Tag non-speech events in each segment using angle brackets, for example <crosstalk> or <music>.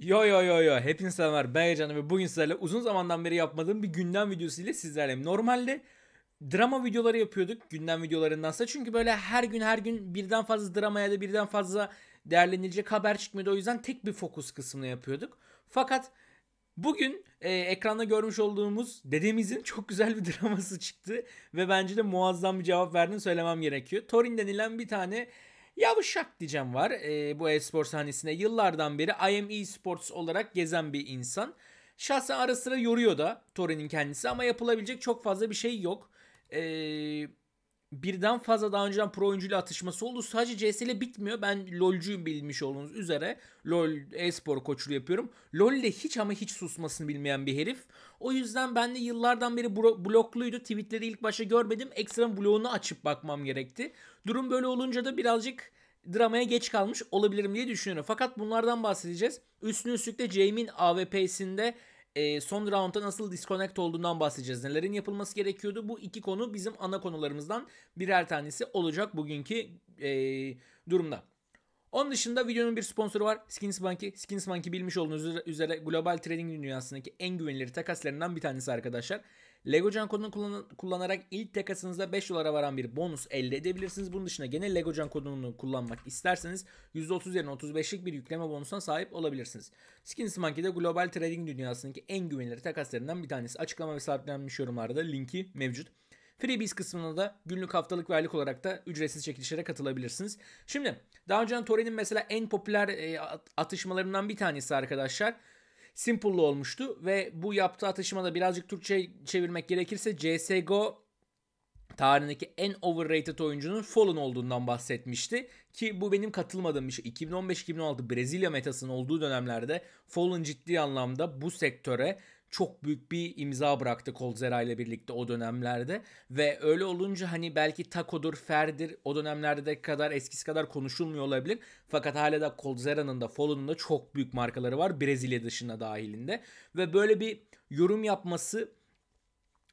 Yo yo yo yo. Hepiniz selamlar. Ben Heyecanlı ve bugün sizlerle uzun zamandan beri yapmadığım bir gündem videosu ile sizlerle. Normalde drama videoları yapıyorduk gündem videolarındansa. Çünkü böyle her gün her gün birden fazla drama ya da birden fazla değerlenilecek haber çıkmıyordu. O yüzden tek bir fokus kısmını yapıyorduk. Fakat bugün e, ekranda görmüş olduğumuz dedemizin <laughs> çok güzel bir draması çıktı. Ve bence de muazzam bir cevap verdiğini söylemem gerekiyor. Torin denilen bir tane Yavuşak diyeceğim var e, bu e-spor sahnesine. Yıllardan beri IME Sports olarak gezen bir insan. Şahsen ara sıra yoruyor da Tori'nin kendisi ama yapılabilecek çok fazla bir şey yok. Eee birden fazla daha önceden pro oyuncuyla atışması oldu. Sadece CS ile bitmiyor. Ben LoL'cuyum bilmiş olduğunuz üzere. LoL e-spor koçluğu yapıyorum. LoL'de hiç ama hiç susmasını bilmeyen bir herif. O yüzden ben de yıllardan beri blokluydu. Tweetleri ilk başta görmedim. Ekstra bloğunu açıp bakmam gerekti. Durum böyle olunca da birazcık dramaya geç kalmış olabilirim diye düşünüyorum. Fakat bunlardan bahsedeceğiz. Üstüne üstlük de Jamie'in AWP'sinde e, son roundda nasıl disconnect olduğundan bahsedeceğiz. Nelerin yapılması gerekiyordu? Bu iki konu bizim ana konularımızdan birer tanesi olacak bugünkü e, durumda. Onun dışında videonun bir sponsoru var. Skins Banki. Skins Banki bilmiş olduğunuz üzere global trading dünyasındaki en güvenilir takaslarından bir tanesi arkadaşlar. Lego Can kodunu kullan kullanarak ilk takasınızda 5 dolara varan bir bonus elde edebilirsiniz. Bunun dışında gene Lego Can kodunu kullanmak isterseniz %30 yerine 35'lik bir yükleme bonusuna sahip olabilirsiniz. Skins Monkey'de global trading dünyasındaki en güvenilir takaslarından bir tanesi. Açıklama ve sabitlenmiş yorumlarda linki mevcut. Freebies kısmında da günlük haftalık verlik olarak da ücretsiz çekilişlere katılabilirsiniz. Şimdi daha önce Tori'nin mesela en popüler e, atışmalarından bir tanesi arkadaşlar. Simple'lı olmuştu ve bu yaptığı atışmada birazcık Türkçe çevirmek gerekirse CSGO tarihindeki en overrated oyuncunun Fallen olduğundan bahsetmişti. Ki bu benim katılmadığım bir şey. 2015-2016 Brezilya metasının olduğu dönemlerde Fallen ciddi anlamda bu sektöre çok büyük bir imza bıraktı Colzera ile birlikte o dönemlerde ve öyle olunca hani belki Tako'dur, Fer'dir o dönemlerde de kadar eskisi kadar konuşulmuyor olabilir. Fakat hala da Colzera'nın da Fallon'un da çok büyük markaları var Brezilya dışında dahilinde ve böyle bir yorum yapması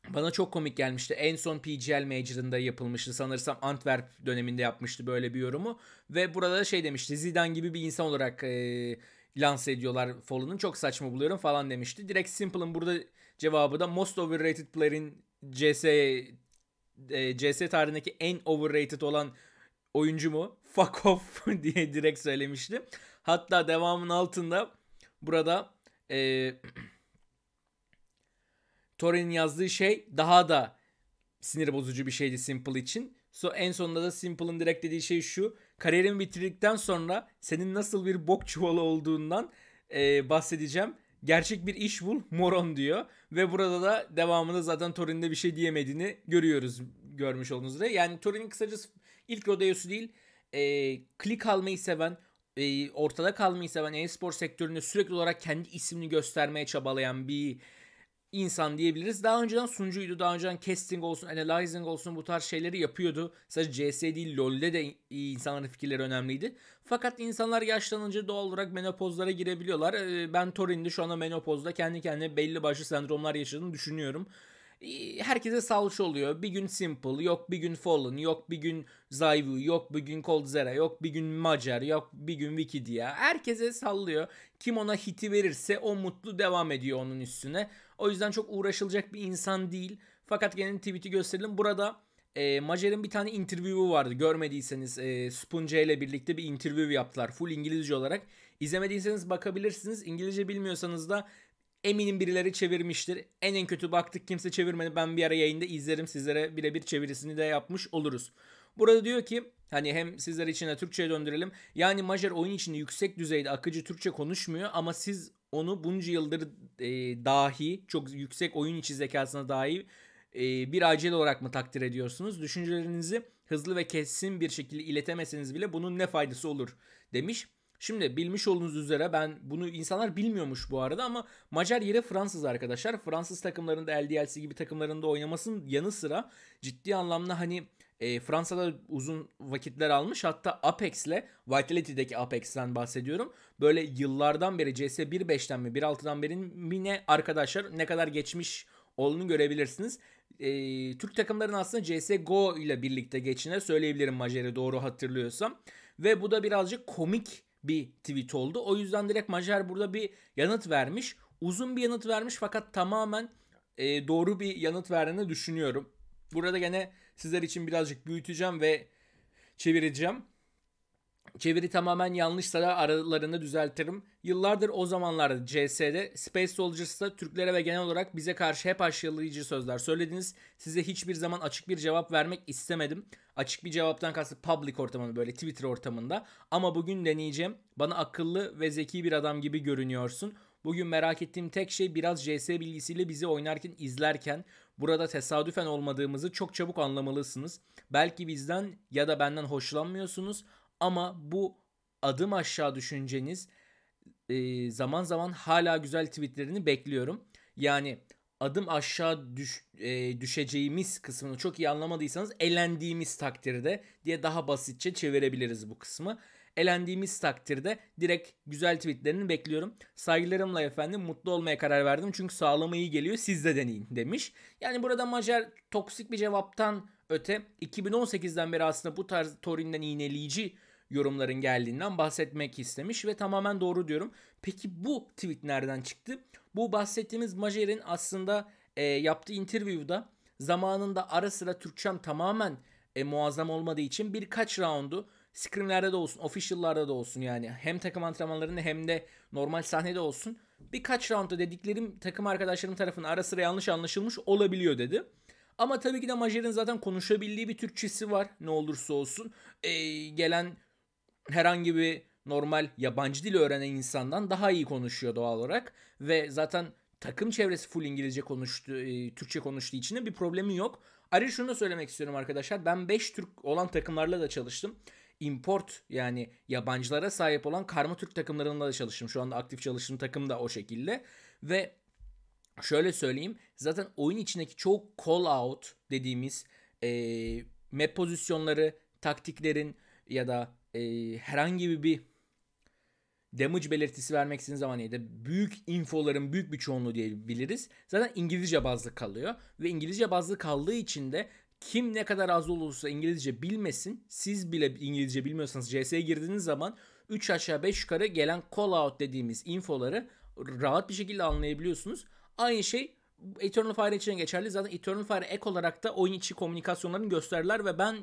bana çok komik gelmişti. En son PGL Major'ında yapılmıştı. Sanırsam Antwerp döneminde yapmıştı böyle bir yorumu. Ve burada da şey demişti. Zidane gibi bir insan olarak e, lanse ediyorlar Fallen'ın. Çok saçma buluyorum falan demişti. Direkt Simple'ın burada cevabı da most overrated player'in CS e, CS tarihindeki en overrated olan oyuncu mu? <laughs> Fuck off <laughs> diye direkt söylemişti. Hatta devamın altında burada e, <clears throat> Torin'in yazdığı şey daha da sinir bozucu bir şeydi Simple için. So, en sonunda da Simple'ın direkt dediği şey şu. Kariyerimi bitirdikten sonra senin nasıl bir bok çuvalı olduğundan e, bahsedeceğim. Gerçek bir iş bul moron diyor. Ve burada da devamında zaten Torin'de bir şey diyemediğini görüyoruz. Görmüş olduğunuz üzere. Yani Torin'in kısacası ilk rodeosu değil. E, klik almayı seven, e, ortada kalmayı seven e-spor sektöründe sürekli olarak kendi ismini göstermeye çabalayan bir insan diyebiliriz. Daha önceden sunucuydu. Daha önceden casting olsun, analyzing olsun bu tarz şeyleri yapıyordu. Sadece CS değil LoL'de de insanların fikirleri önemliydi. Fakat insanlar yaşlanınca doğal olarak menopozlara girebiliyorlar. Ee, ben Torin'de şu anda menopozda kendi kendine belli başlı sendromlar yaşadığını düşünüyorum ee, herkese salça oluyor. Bir gün Simple, yok bir gün Fallen, yok bir gün Zayvu, yok bir gün Cold Zera, yok bir gün Macer, yok bir gün Wikidia. Herkese sallıyor. Kim ona hiti verirse o mutlu devam ediyor onun üstüne. O yüzden çok uğraşılacak bir insan değil. Fakat gene tweet'i gösterelim. Burada e, Macer'in bir tane interview'u vardı. Görmediyseniz e, Spunce ile birlikte bir interview yaptılar. Full İngilizce olarak. İzlemediyseniz bakabilirsiniz. İngilizce bilmiyorsanız da eminim birileri çevirmiştir. En en kötü baktık kimse çevirmedi. Ben bir ara yayında izlerim sizlere birebir çevirisini de yapmış oluruz. Burada diyor ki hani hem sizler için de Türkçe'ye döndürelim. Yani Majer oyun içinde yüksek düzeyde akıcı Türkçe konuşmuyor ama siz onu bunca yıldır e, dahi çok yüksek oyun içi zekasına dahi e, bir acil olarak mı takdir ediyorsunuz? Düşüncelerinizi hızlı ve kesin bir şekilde iletemeseniz bile bunun ne faydası olur demiş. Şimdi bilmiş olduğunuz üzere ben bunu insanlar bilmiyormuş bu arada ama Macar yeri Fransız arkadaşlar. Fransız takımlarında LDLC gibi takımlarında oynamasının yanı sıra ciddi anlamda hani e, Fransa'da uzun vakitler almış. Hatta Apex'le Vitality'deki Apex'ten bahsediyorum. Böyle yıllardan beri CS 1.5'ten mi 1.6'dan beri mi ne arkadaşlar ne kadar geçmiş olduğunu görebilirsiniz. E, Türk takımların aslında CSGO ile birlikte geçine söyleyebilirim Majer'i doğru hatırlıyorsam. Ve bu da birazcık komik bir tweet oldu. O yüzden direkt Majer burada bir yanıt vermiş. Uzun bir yanıt vermiş fakat tamamen e, doğru bir yanıt verdiğini düşünüyorum. Burada gene sizler için birazcık büyüteceğim ve çevireceğim. Çeviri tamamen yanlışsa da aralarını düzeltirim. Yıllardır o zamanlarda CS'de Space Soldiers'ta Türklere ve genel olarak bize karşı hep aşağılayıcı sözler söylediniz. Size hiçbir zaman açık bir cevap vermek istemedim. Açık bir cevaptan kastı public ortamında böyle Twitter ortamında. Ama bugün deneyeceğim. Bana akıllı ve zeki bir adam gibi görünüyorsun. Bugün merak ettiğim tek şey biraz CS bilgisiyle bizi oynarken izlerken Burada tesadüfen olmadığımızı çok çabuk anlamalısınız. Belki bizden ya da benden hoşlanmıyorsunuz ama bu adım aşağı düşünceniz e, zaman zaman hala güzel tweetlerini bekliyorum. Yani adım aşağı düş, e, düşeceğimiz kısmını çok iyi anlamadıysanız elendiğimiz takdirde diye daha basitçe çevirebiliriz bu kısmı elendiğimiz takdirde direkt güzel tweetlerini bekliyorum. Saygılarımla efendim mutlu olmaya karar verdim çünkü sağlama iyi geliyor siz de deneyin demiş. Yani burada Macar toksik bir cevaptan öte 2018'den beri aslında bu tarz Torin'den iğneleyici yorumların geldiğinden bahsetmek istemiş ve tamamen doğru diyorum. Peki bu tweet nereden çıktı? Bu bahsettiğimiz Majer'in aslında e, yaptığı interview'da zamanında ara sıra Türkçem tamamen e, muazzam olmadığı için birkaç roundu Scrimlerde de olsun, official'larda da olsun yani. Hem takım antrenmanlarında hem de normal sahnede olsun. Birkaç roundda dediklerim takım arkadaşlarım tarafından ara sıra yanlış anlaşılmış olabiliyor dedi. Ama tabii ki de Majer'in zaten konuşabildiği bir Türkçesi var ne olursa olsun. Ee, gelen herhangi bir normal yabancı dil öğrenen insandan daha iyi konuşuyor doğal olarak. Ve zaten takım çevresi full İngilizce konuştu, e, Türkçe konuştuğu için de bir problemi yok. Ayrıca şunu da söylemek istiyorum arkadaşlar. Ben 5 Türk olan takımlarla da çalıştım import yani yabancılara sahip olan karma Türk takımlarında da çalıştım. Şu anda aktif çalıştığım takım da o şekilde. Ve şöyle söyleyeyim. Zaten oyun içindeki çok call out dediğimiz e, map pozisyonları, taktiklerin ya da e, herhangi bir damage belirtisi vermek istediğiniz zaman ya da büyük infoların büyük bir çoğunluğu diyebiliriz. Zaten İngilizce bazlı kalıyor ve İngilizce bazlı kaldığı için de kim ne kadar az olursa İngilizce bilmesin siz bile İngilizce bilmiyorsanız CS'ye girdiğiniz zaman 3 aşağı 5 yukarı gelen call out dediğimiz infoları rahat bir şekilde anlayabiliyorsunuz. Aynı şey Eternal Fire için geçerli. Zaten Eternal Fire ek olarak da oyun içi komünikasyonlarını gösterdiler ve ben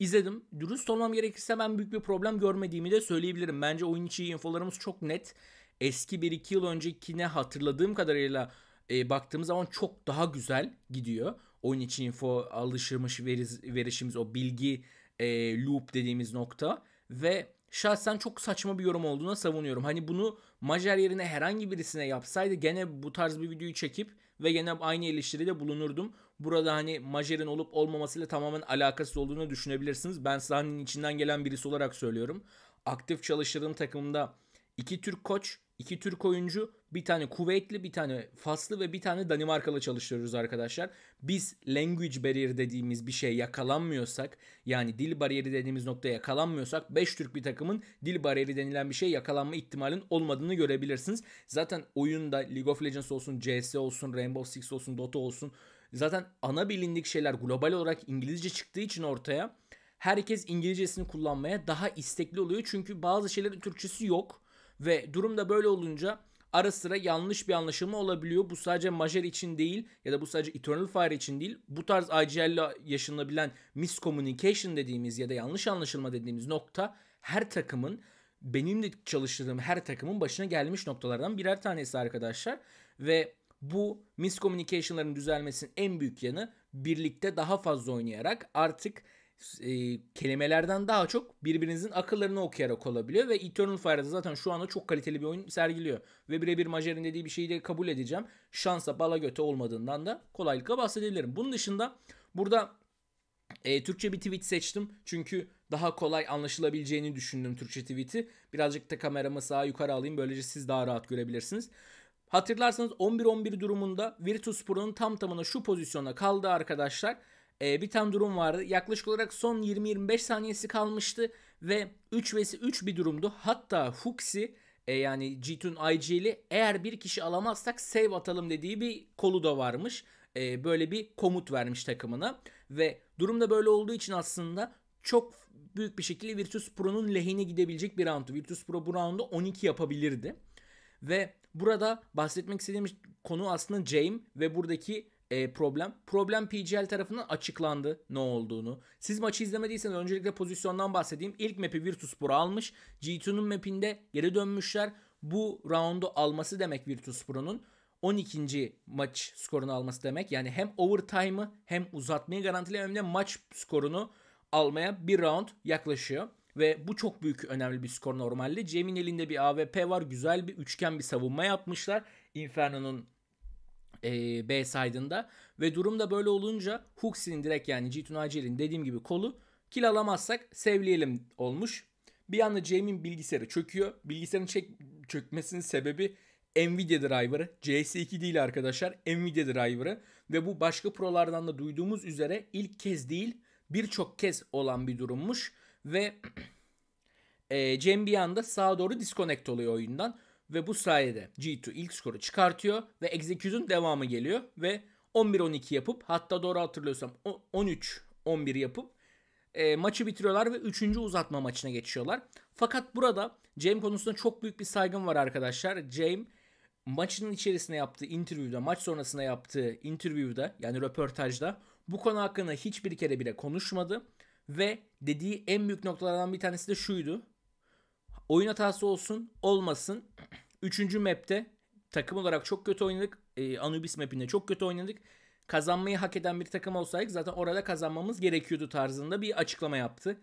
izledim. Dürüst olmam gerekirse ben büyük bir problem görmediğimi de söyleyebilirim. Bence oyun içi infolarımız çok net. Eski 1-2 yıl öncekine hatırladığım kadarıyla e, baktığımız zaman çok daha güzel gidiyor. Onun için info alışılmış verişimiz o bilgi e, loop dediğimiz nokta ve şahsen çok saçma bir yorum olduğuna savunuyorum. Hani bunu Macar yerine herhangi birisine yapsaydı gene bu tarz bir videoyu çekip ve gene aynı eleştiride bulunurdum. Burada hani Macar'ın olup olmamasıyla tamamen alakasız olduğunu düşünebilirsiniz. Ben sahnenin içinden gelen birisi olarak söylüyorum. Aktif çalıştığım takımda iki Türk koç, iki Türk oyuncu bir tane kuvvetli bir tane Faslı ve bir tane Danimarkalı çalıştırıyoruz arkadaşlar. Biz language barrier dediğimiz bir şey yakalanmıyorsak yani dil bariyeri dediğimiz noktaya yakalanmıyorsak 5 Türk bir takımın dil bariyeri denilen bir şey yakalanma ihtimalin olmadığını görebilirsiniz. Zaten oyunda League of Legends olsun, CS olsun, Rainbow Six olsun, Dota olsun zaten ana bilindik şeyler global olarak İngilizce çıktığı için ortaya herkes İngilizcesini kullanmaya daha istekli oluyor. Çünkü bazı şeylerin Türkçesi yok ve durumda böyle olunca ara sıra yanlış bir anlaşılma olabiliyor. Bu sadece Majer için değil ya da bu sadece Eternal Fire için değil. Bu tarz IGL'le yaşanabilen miscommunication dediğimiz ya da yanlış anlaşılma dediğimiz nokta her takımın benim de çalıştığım her takımın başına gelmiş noktalardan birer tanesi arkadaşlar. Ve bu miscommunication'ların düzelmesinin en büyük yanı birlikte daha fazla oynayarak artık e, kelimelerden daha çok birbirinizin akıllarını okuyarak olabiliyor ve Eternal Fire'da zaten şu anda çok kaliteli bir oyun sergiliyor. Ve birebir Majer'in dediği bir şeyi de kabul edeceğim. Şansa bala göte olmadığından da kolaylıkla bahsedebilirim. Bunun dışında burada e, Türkçe bir tweet seçtim. Çünkü daha kolay anlaşılabileceğini düşündüm Türkçe tweet'i. Birazcık da kameramı sağa yukarı alayım. Böylece siz daha rahat görebilirsiniz. Hatırlarsanız 11-11 durumunda Virtus.pro'nun tam tamına şu pozisyona kaldı arkadaşlar e, bir tane durum vardı. Yaklaşık olarak son 20-25 saniyesi kalmıştı ve 3 vs 3 bir durumdu. Hatta Huxi e, yani Jitun IG'li eğer bir kişi alamazsak save atalım dediği bir kolu da varmış. E, böyle bir komut vermiş takımına ve durumda böyle olduğu için aslında çok büyük bir şekilde Virtus Pro'nun lehine gidebilecek bir roundu. Virtus Pro bu roundu 12 yapabilirdi. Ve burada bahsetmek istediğim konu aslında James ve buradaki e, problem. Problem PGL tarafından açıklandı ne olduğunu. Siz maçı izlemediyseniz öncelikle pozisyondan bahsedeyim. İlk map'i Virtus.pro almış. G2'nun map'inde geri dönmüşler. Bu round'u alması demek Virtus.pro'nun. 12. maç skorunu alması demek. Yani hem overtime'ı hem uzatmayı garantileyen hem de maç skorunu almaya bir round yaklaşıyor. Ve bu çok büyük önemli bir skor normalde. Cem'in elinde bir AWP var. Güzel bir üçgen bir savunma yapmışlar. Inferno'nun e, B side'ında. Ve durum da böyle olunca Hooks'in direkt yani G2 dediğim gibi kolu kill alamazsak sevleyelim olmuş. Bir anda Jamie'in bilgisayarı çöküyor. Bilgisayarın çek, çökmesinin sebebi Nvidia driver'ı. CS2 değil arkadaşlar. Nvidia driver'ı. Ve bu başka prolardan da duyduğumuz üzere ilk kez değil birçok kez olan bir durummuş. Ve <clears throat> e, Cem bir anda sağa doğru disconnect oluyor oyundan ve bu sayede G2 ilk skoru çıkartıyor ve Execuse'un devamı geliyor ve 11-12 yapıp hatta doğru hatırlıyorsam 13-11 yapıp e, maçı bitiriyorlar ve 3. uzatma maçına geçiyorlar. Fakat burada James konusunda çok büyük bir saygım var arkadaşlar. James maçının içerisinde yaptığı interview'da, maç sonrasında yaptığı interview'da yani röportajda bu konu hakkında hiçbir kere bile konuşmadı. Ve dediği en büyük noktalardan bir tanesi de şuydu. Oyun hatası olsun, olmasın. Üçüncü map'te takım olarak çok kötü oynadık. E, Anubis map'inde çok kötü oynadık. Kazanmayı hak eden bir takım olsaydık zaten orada kazanmamız gerekiyordu tarzında bir açıklama yaptı.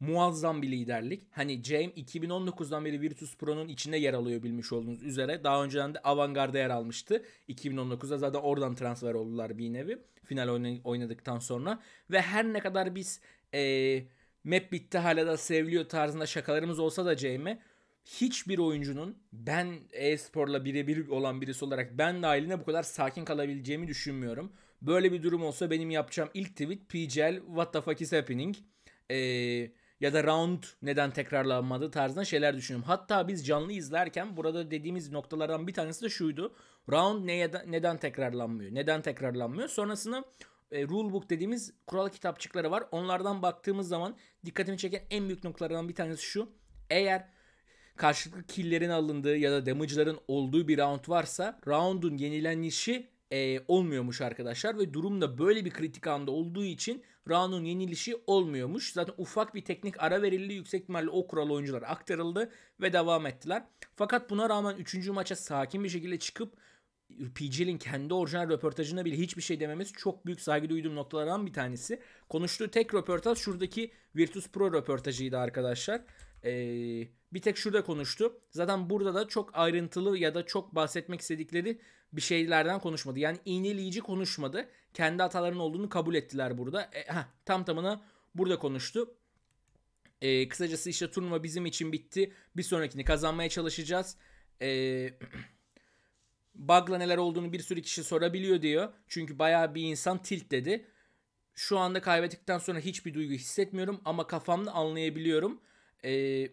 Muazzam bir liderlik. Hani James 2019'dan beri Virtus Pro'nun içinde yer alıyor bilmiş olduğunuz üzere. Daha önceden de Avantgarde'a yer almıştı. 2019'da zaten oradan transfer oldular bir nevi. Final oynadıktan sonra. Ve her ne kadar biz... Ee, map bitti hala da seviliyor tarzında şakalarımız olsa da Jamie hiçbir oyuncunun ben e-sporla birebir olan birisi olarak ben dahiline bu kadar sakin kalabileceğimi düşünmüyorum. Böyle bir durum olsa benim yapacağım ilk tweet PGL what the fuck is happening ee, ya da round neden tekrarlanmadı tarzında şeyler düşünüyorum. Hatta biz canlı izlerken burada dediğimiz noktalardan bir tanesi de şuydu. Round neye, neden tekrarlanmıyor? Neden tekrarlanmıyor? Sonrasında e, rulebook dediğimiz kural kitapçıkları var. Onlardan baktığımız zaman dikkatimi çeken en büyük noktalardan bir tanesi şu. Eğer karşılıklı killerin alındığı ya da damage'ların olduğu bir round varsa round'un yenilenişi e, olmuyormuş arkadaşlar ve durumda böyle bir kritik anda olduğu için round'un yenilişi olmuyormuş. Zaten ufak bir teknik ara verildi. Yüksek ihtimalle o kural oyuncular aktarıldı ve devam ettiler. Fakat buna rağmen 3. maça sakin bir şekilde çıkıp PG'nin kendi orijinal röportajına bile hiçbir şey dememiz çok büyük saygı duyduğum noktalardan bir tanesi. Konuştuğu tek röportaj şuradaki Virtus Pro röportajıydı arkadaşlar. Ee, bir tek şurada konuştu. Zaten burada da çok ayrıntılı ya da çok bahsetmek istedikleri bir şeylerden konuşmadı. Yani iğneleyici konuşmadı. Kendi hatalarının olduğunu kabul ettiler burada. E, heh, tam tamına burada konuştu. E, kısacası işte turnuva bizim için bitti. Bir sonrakini kazanmaya çalışacağız. E, <clears throat> bug'la neler olduğunu bir sürü kişi sorabiliyor diyor. Çünkü bayağı bir insan tilt dedi. Şu anda kaybettikten sonra hiçbir duygu hissetmiyorum ama kafamda anlayabiliyorum e,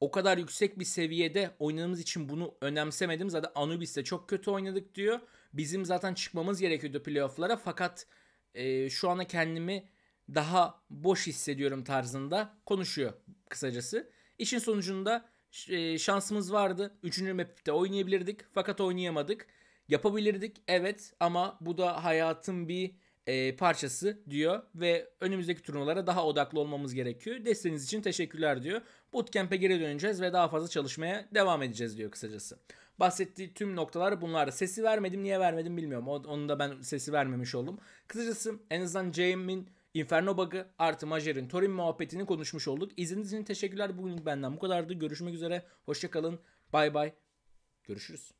o kadar yüksek bir seviyede oynadığımız için bunu önemsemedim. Zaten Anubis'te çok kötü oynadık diyor. Bizim zaten çıkmamız gerekiyordu playofflara fakat e, şu ana kendimi daha boş hissediyorum tarzında konuşuyor kısacası. İşin sonucunda e, şansımız vardı. Üçüncü map'te oynayabilirdik fakat oynayamadık. Yapabilirdik evet ama bu da hayatın bir e, parçası diyor ve önümüzdeki turnuvalara daha odaklı olmamız gerekiyor. Desteğiniz için teşekkürler diyor. Bootcamp'e geri döneceğiz ve daha fazla çalışmaya devam edeceğiz diyor kısacası. Bahsettiği tüm noktalar bunlar. Sesi vermedim niye vermedim bilmiyorum. Onu da ben sesi vermemiş oldum. Kısacası en azından Jame'in Inferno bug'ı artı Majer'in Torin muhabbetini konuşmuş olduk. İzlediğiniz için teşekkürler. Bugün benden bu kadardı. Görüşmek üzere. Hoşçakalın. Bay bay. Görüşürüz.